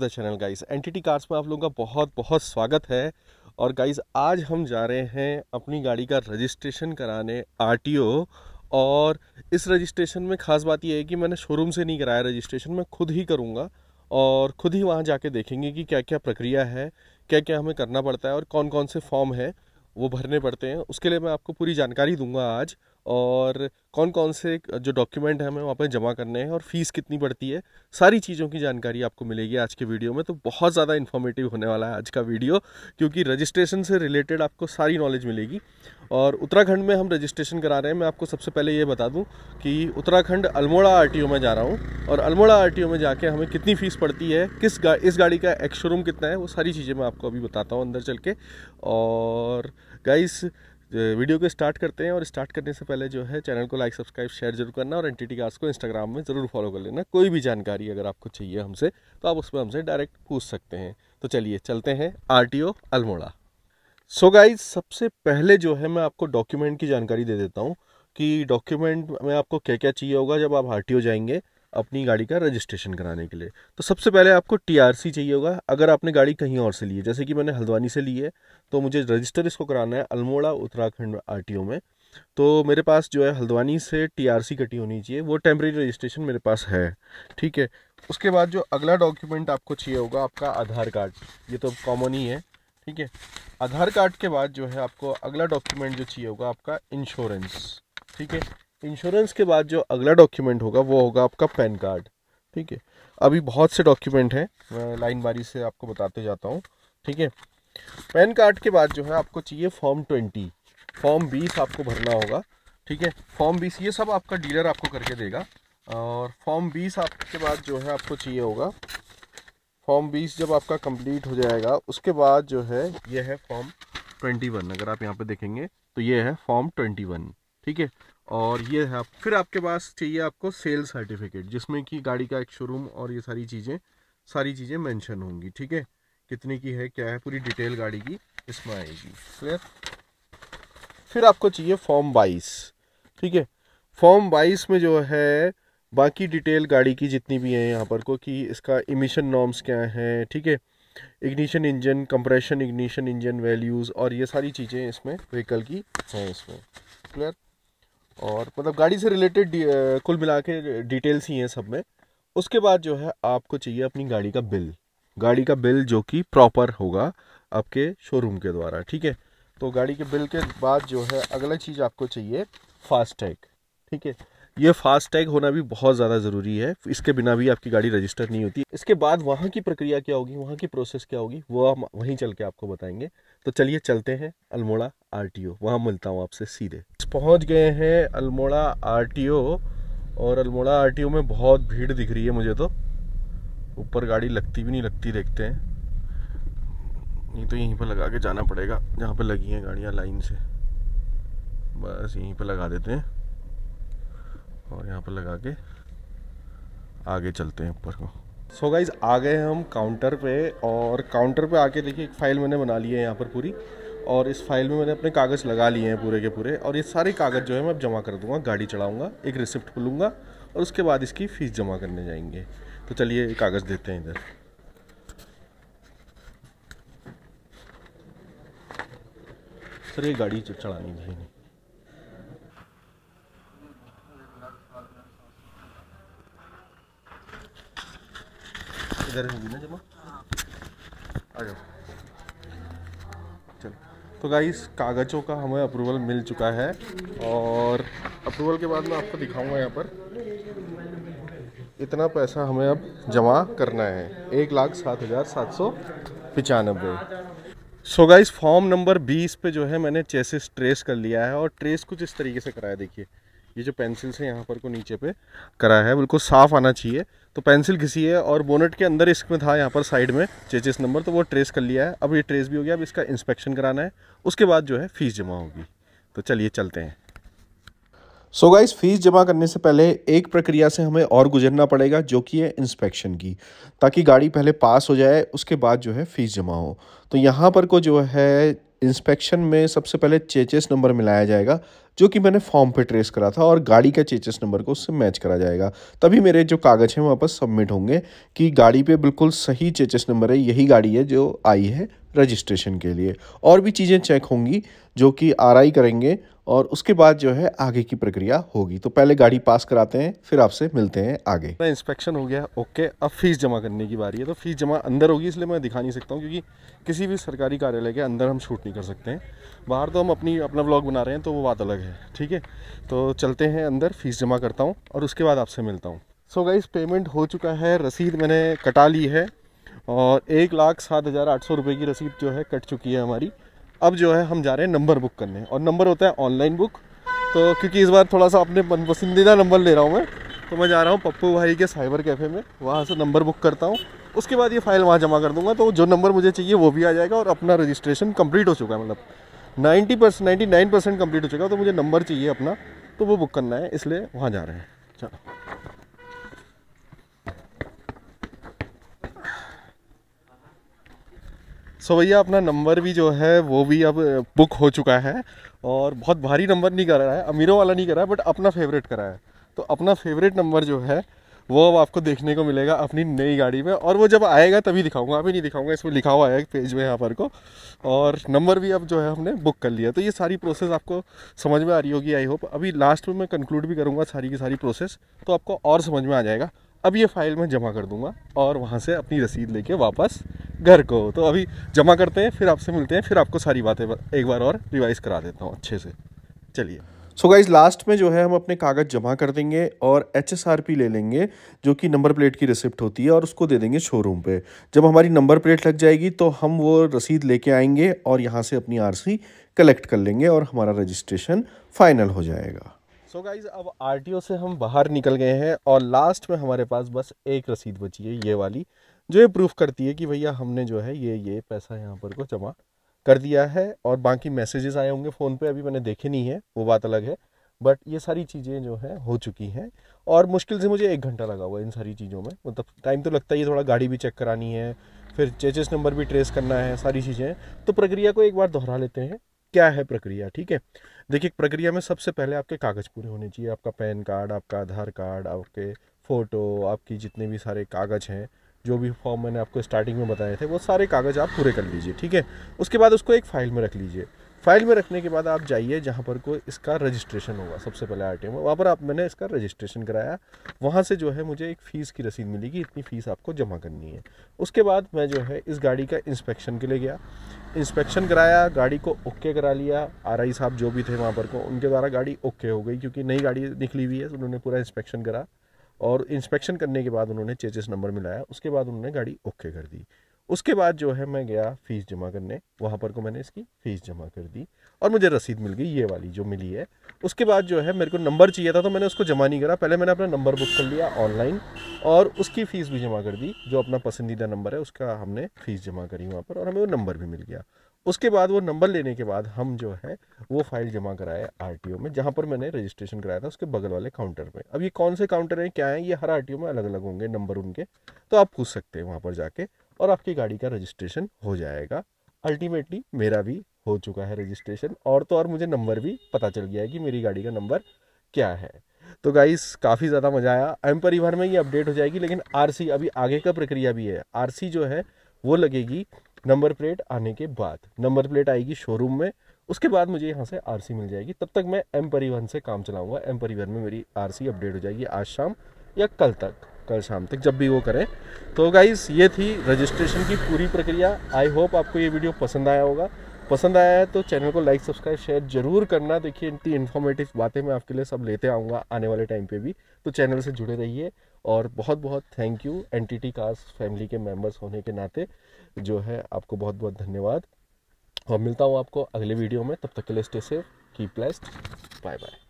The channel guys entity cars में आप लोगों का बहुत बहुत स्वागत है और गाइस आज हम जा रहे हैं अपनी गाड़ी का रजिस्ट्रेशन कराने आरटीओ और इस रजिस्ट्रेशन में ख़ास बात यह है कि मैंने शोरूम से नहीं कराया रजिस्ट्रेशन मैं खुद ही करूँगा और खुद ही वहाँ जाके देखेंगे कि क्या क्या प्रक्रिया है क्या क्या हमें करना पड़ता है और कौन कौन से फॉर्म है वो भरने पड़ते हैं उसके लिए मैं आपको पूरी जानकारी दूंगा आज और कौन कौन से जो डॉक्यूमेंट हैं हमें वहाँ पर जमा करने हैं और फीस कितनी पड़ती है सारी चीज़ों की जानकारी आपको मिलेगी आज के वीडियो में तो बहुत ज़्यादा इन्फॉर्मेटिव होने वाला है आज का वीडियो क्योंकि रजिस्ट्रेशन से रिलेटेड आपको सारी नॉलेज मिलेगी और उत्तराखंड में हम रजिस्ट्रेशन करा रहे हैं मैं आपको सबसे पहले ये बता दूँ कि उत्तराखंड अल्मोड़ा आर में जा रहा हूँ और अल्मोड़ा आर में जाके हमें कितनी फ़ीस पड़ती है किस गा, इस गाड़ी का एक्स शोरूम कितना है वो सारी चीज़ें मैं आपको अभी बताता हूँ अंदर चल के और गाइस वीडियो को स्टार्ट करते हैं और स्टार्ट करने से पहले जो है चैनल को लाइक सब्सक्राइब शेयर जरूर करना और एन टी को इंस्टाग्राम में ज़रूर फॉलो कर लेना कोई भी जानकारी अगर आपको चाहिए हमसे तो आप उसमें हमसे डायरेक्ट पूछ सकते हैं तो चलिए चलते हैं आर अल्मोड़ा सो गाइज सबसे पहले जो है मैं आपको डॉक्यूमेंट की जानकारी दे देता हूँ कि डॉक्यूमेंट में आपको क्या क्या चाहिए होगा जब आप आर जाएंगे अपनी गाड़ी का रजिस्ट्रेशन कराने के लिए तो सबसे पहले आपको टीआरसी चाहिए होगा अगर आपने गाड़ी कहीं और से ली है जैसे कि मैंने हल्द्वानी से ली है तो मुझे रजिस्टर इसको कराना है अल्मोड़ा उत्तराखंड आर में तो मेरे पास जो है हल्द्वानी से टीआरसी कटी होनी चाहिए वो टेम्प्रेरी रजिस्ट्रेशन मेरे पास है ठीक है उसके बाद जो अगला डॉक्यूमेंट आपको चाहिए होगा आपका आधार कार्ड ये तो कॉमन ही है ठीक है आधार कार्ड के बाद जो है आपको अगला डॉक्यूमेंट जो चाहिए होगा आपका इंश्योरेंस ठीक है इंश्योरेंस के बाद जो अगला डॉक्यूमेंट होगा वो होगा आपका पैन कार्ड ठीक है अभी बहुत से डॉक्यूमेंट हैं मैं लाइन बारी से आपको बताते जाता हूँ ठीक है पैन कार्ड के बाद जो है आपको चाहिए फॉर्म ट्वेंटी फॉर्म बीस आपको भरना होगा ठीक है फॉर्म बीस ये सब आपका डीलर आपको करके देगा और फॉर्म बीस आपके बाद जो है आपको चाहिए होगा फॉर्म बीस जब आपका कंप्लीट हो जाएगा उसके बाद जो है ये है फॉर्म ट्वेंटी वन अगर आप यहाँ पे देखेंगे तो ये है फॉर्म ट्वेंटी वन ठीक है और ये है आप फिर आपके पास चाहिए आपको सेल सर्टिफिकेट जिसमें कि गाड़ी का एक शोरूम और ये सारी चीज़ें सारी चीज़ें मेंशन होंगी ठीक है कितने की है क्या है पूरी डिटेल गाड़ी की इसमें आएगी फिर फिर आपको चाहिए फॉर्म बाईस ठीक है फॉर्म बाईस में जो है बाकी डिटेल गाड़ी की जितनी भी है यहाँ पर को कि इसका इमिशन नॉर्म्स क्या हैं ठीक है ignition engine compression ignition engine values और ये सारी चीज़ें इसमें व्हीकल की हैं इसमें क्लियर और मतलब गाड़ी से रिलेटेड कुल मिला के डिटेल्स ही हैं सब में उसके बाद जो है आपको चाहिए अपनी गाड़ी का बिल गाड़ी का बिल जो कि प्रॉपर होगा आपके शोरूम के द्वारा ठीक है तो गाड़ी के बिल के बाद जो है अगला चीज़ आपको चाहिए फास्टैग ठीक है ये फास्ट टैग होना भी बहुत ज़्यादा ज़रूरी है इसके बिना भी आपकी गाड़ी रजिस्टर नहीं होती इसके बाद वहाँ की प्रक्रिया क्या होगी वहाँ की प्रोसेस क्या होगी वो हम वहीं चल के आपको बताएंगे तो चलिए चलते हैं अल्मोड़ा आर टी ओ वहाँ मिलता हूँ आपसे सीधे पहुँच गए हैं अल्मोड़ा आर टी ओ और अल्मोड़ा आर टी ओ में बहुत भीड़ दिख रही है मुझे तो ऊपर गाड़ी लगती भी नहीं लगती देखते हैं नहीं तो यहीं पर लगा के जाना पड़ेगा जहाँ पर लगी हैं गाड़ियाँ लाइन से बस यहीं पर लगा देते हैं और यहाँ पर लगा के आगे चलते हैं ऊपर को सो so गाइज आ गए हम काउंटर पे और काउंटर पे आके देखिए एक फ़ाइल मैंने बना ली है यहाँ पर पूरी और इस फाइल में मैंने अपने कागज़ लगा लिए हैं पूरे के पूरे और ये सारे कागज़ जो है मैं अब जमा कर दूंगा गाड़ी चढ़ाऊँगा एक रिसिप्ट लूँगा और उसके बाद इसकी फ़ीस जमा करने जाएंगे तो चलिए कागज़ देते हैं इधर सर ये गाड़ी चढ़ानी नहीं इधर होगी ना जमा हाँ। आ जाओ चलो तो गाइस कागज़ों का हमें अप्रूवल मिल चुका है और अप्रूवल के बाद मैं आपको दिखाऊंगा यहाँ पर इतना पैसा हमें अब जमा करना है एक लाख सात हज़ार सात सौ पचानबे सो गाइस फॉर्म नंबर बीस पे जो है मैंने चेसिस ट्रेस कर लिया है और ट्रेस कुछ इस तरीके से कराया देखिए ये जो पेंसिल से यहाँ पर को नीचे पे करा है बिल्कुल साफ आना चाहिए तो पेंसिल घिसी है और बोनेट के अंदर इसमें था यहाँ पर साइड में चेचिस नंबर तो वो ट्रेस कर लिया है अब ये ट्रेस भी हो गया अब इसका इंस्पेक्शन कराना है उसके बाद जो है फ़ीस जमा होगी तो चलिए चलते हैं सो गाइस फीस जमा करने से पहले एक प्रक्रिया से हमें और गुजरना पड़ेगा जो कि है इंस्पेक्शन की ताकि गाड़ी पहले पास हो जाए उसके बाद जो है फ़ीस जमा हो तो यहाँ पर को जो है इंस्पेक्शन में सबसे पहले चेचेस नंबर मिलाया जाएगा जो कि मैंने फॉर्म पे ट्रेस करा था और गाड़ी का चेचेस नंबर को उससे मैच करा जाएगा तभी मेरे जो कागज़ हैं वापस सबमिट होंगे कि गाड़ी पे बिल्कुल सही चेचेस नंबर है यही गाड़ी है जो आई है रजिस्ट्रेशन के लिए और भी चीज़ें चेक होंगी जो कि आर करेंगे और उसके बाद जो है आगे की प्रक्रिया होगी तो पहले गाड़ी पास कराते हैं फिर आपसे मिलते हैं आगे इंस्पेक्शन हो गया ओके अब फीस जमा करने की बारी है तो फीस जमा अंदर होगी इसलिए मैं दिखा नहीं सकता हूँ क्योंकि किसी भी सरकारी कार्यालय के अंदर हम शूट नहीं कर सकते हैं बाहर तो हम अपनी अपना ब्लॉग बना रहे हैं तो वो बात अलग है ठीक है तो चलते हैं अंदर फीस जमा करता हूँ और उसके बाद आपसे मिलता हूँ सो गाइज पेमेंट हो चुका है रसीद मैंने कटा ली है और एक लाख सात हज़ार आठ सौ रुपये की रसीद जो है कट चुकी है हमारी अब जो है हम जा रहे हैं नंबर बुक करने और नंबर होता है ऑनलाइन बुक तो क्योंकि इस बार थोड़ा सा अपने पसंदीदा नंबर ले रहा हूँ मैं तो मैं जा रहा हूँ पप्पू भाई के साइबर कैफ़े में वहाँ से नंबर बुक करता हूँ उसके बाद ये फ़ाइल वहाँ जमा कर दूँगा तो जो नंबर मुझे चाहिए वो भी आ जाएगा और अपना रजिस्ट्रेशन कम्प्लीट हो चुका है मतलब ninety percent ninety nine percent complete हो चुका है तो मुझे नंबर चाहिए अपना तो वो बुक करना है इसलिए वहाँ जा रहे हैं चलो सो भैया अपना नंबर भी जो है वो भी अब बुक हो चुका है और बहुत भारी नंबर नहीं कर रहा है अमीरों वाला नहीं करा है बट अपना फेवरेट करा है तो अपना फेवरेट नंबर जो है वो अब आपको देखने को मिलेगा अपनी नई गाड़ी में और वो जब आएगा तभी दिखाऊंगा अभी नहीं दिखाऊंगा इसमें लिखा हुआ है पेज में यहाँ पर को और नंबर भी अब जो है हमने बुक कर लिया तो ये सारी प्रोसेस आपको समझ में आ रही होगी आई होप अभी लास्ट में मैं कंक्लूड भी करूँगा सारी की सारी प्रोसेस तो आपको और समझ में आ जाएगा अब ये फ़ाइल मैं जमा कर दूँगा और वहाँ से अपनी रसीद लेके वापस घर को तो अभी जमा करते हैं फिर आपसे मिलते हैं फिर आपको सारी बातें एक बार और रिवाइज करा देता हूँ अच्छे से चलिए सो गाइज लास्ट में जो है हम अपने कागज़ जमा कर देंगे और एच एस आर पी ले लेंगे जो कि नंबर प्लेट की रिसिप्ट होती है और उसको दे देंगे शोरूम पे जब हमारी नंबर प्लेट लग जाएगी तो हम वो रसीद लेके आएंगे और यहाँ से अपनी आर सी कलेक्ट कर लेंगे और हमारा रजिस्ट्रेशन फाइनल हो जाएगा सो so गाइज अब आर टी ओ से हम बाहर निकल गए हैं और लास्ट में हमारे पास बस एक रसीद बची है ये वाली जो ये प्रूफ करती है कि भैया हमने जो है ये ये पैसा यहाँ पर को जमा कर दिया है और बाकी मैसेजेस आए होंगे फ़ोन पे अभी मैंने देखे नहीं है वो बात अलग है बट ये सारी चीज़ें जो है हो चुकी हैं और मुश्किल से मुझे एक घंटा लगा हुआ इन सारी चीज़ों में मतलब टाइम तो लगता ही है थोड़ा गाड़ी भी चेक करानी है फिर चेचेस नंबर भी ट्रेस करना है सारी चीज़ें तो प्रक्रिया को एक बार दोहरा लेते हैं क्या है प्रक्रिया ठीक है देखिए प्रक्रिया में सबसे पहले आपके कागज़ पूरे होने चाहिए आपका पैन कार्ड आपका आधार कार्ड आपके फ़ोटो आपकी जितने भी सारे कागज़ हैं जो भी फॉर्म मैंने आपको स्टार्टिंग में बताए थे वो सारे कागज़ आप पूरे कर लीजिए ठीक है उसके बाद उसको एक फ़ाइल में रख लीजिए फाइल में रखने के बाद आप जाइए जहाँ पर कोई इसका रजिस्ट्रेशन होगा सबसे पहले आर टी वहाँ पर आप मैंने इसका रजिस्ट्रेशन कराया वहाँ से जो है मुझे एक फ़ीस की रसीद मिली कि इतनी फ़ीस आपको जमा करनी है उसके बाद मैं जो है इस गाड़ी का इंस्पेक्शन के लिए गया इंस्पेक्शन कराया गाड़ी को ओके करा लिया आर साहब जो भी थे वहाँ पर को उनके द्वारा गाड़ी ओके हो गई क्योंकि नई गाड़ी निकली हुई है उन्होंने पूरा इंस्पेक्शन करा और इंस्पेक्शन करने के बाद उन्होंने चेचिस नंबर मिलाया उसके बाद उन्होंने गाड़ी ओके कर दी उसके बाद जो है मैं गया फ़ीस जमा करने वहाँ पर को मैंने इसकी फ़ीस जमा कर दी और मुझे रसीद मिल गई ये वाली जो मिली है उसके बाद जो है मेरे को नंबर चाहिए था तो मैंने उसको जमा नहीं करा पहले मैंने अपना नंबर बुक कर लिया ऑनलाइन और उसकी फ़ीस भी जमा कर दी जो अपना पसंदीदा नंबर है उसका हमने फ़ीस जमा करी वहाँ पर और हमें वो नंबर भी मिल गया उसके बाद वो नंबर लेने के बाद हम जो है वो फाइल जमा कराए आर में जहाँ पर मैंने रजिस्ट्रेशन कराया था उसके बगल वाले काउंटर में अब ये कौन से काउंटर हैं क्या हैं ये हर आर में अलग अलग होंगे नंबर उनके तो आप पूछ सकते हैं वहाँ पर जाके और आपकी गाड़ी का रजिस्ट्रेशन हो जाएगा अल्टीमेटली मेरा भी हो चुका है रजिस्ट्रेशन और तो और मुझे नंबर भी पता चल गया है कि मेरी गाड़ी का नंबर क्या है तो गाइस काफ़ी ज़्यादा मज़ा आया एम परिवहन में ये अपडेट हो जाएगी लेकिन आरसी अभी आगे का प्रक्रिया भी है आरसी जो है वो लगेगी नंबर प्लेट आने के बाद नंबर प्लेट आएगी शोरूम में उसके बाद मुझे यहाँ से आर मिल जाएगी तब तक मैं एम परिवहन से काम चलाऊँगा एम परिवहन में मेरी आर अपडेट हो जाएगी आज शाम या कल तक कल शाम तक जब भी वो करें तो गाइज़ ये थी रजिस्ट्रेशन की पूरी प्रक्रिया आई होप आपको ये वीडियो पसंद आया होगा पसंद आया है तो चैनल को लाइक सब्सक्राइब शेयर जरूर करना देखिए इतनी इन्फॉर्मेटिव बातें मैं आपके लिए सब लेते आऊँगा आने वाले टाइम पे भी तो चैनल से जुड़े रहिए और बहुत बहुत thank you N T cast family के मेम्बर्स होने के नाते जो है आपको बहुत बहुत धन्यवाद और मिलता हूँ आपको अगले वीडियो में तब तक के लिए स्टे सेफ की प्लेस्ट बाय बाय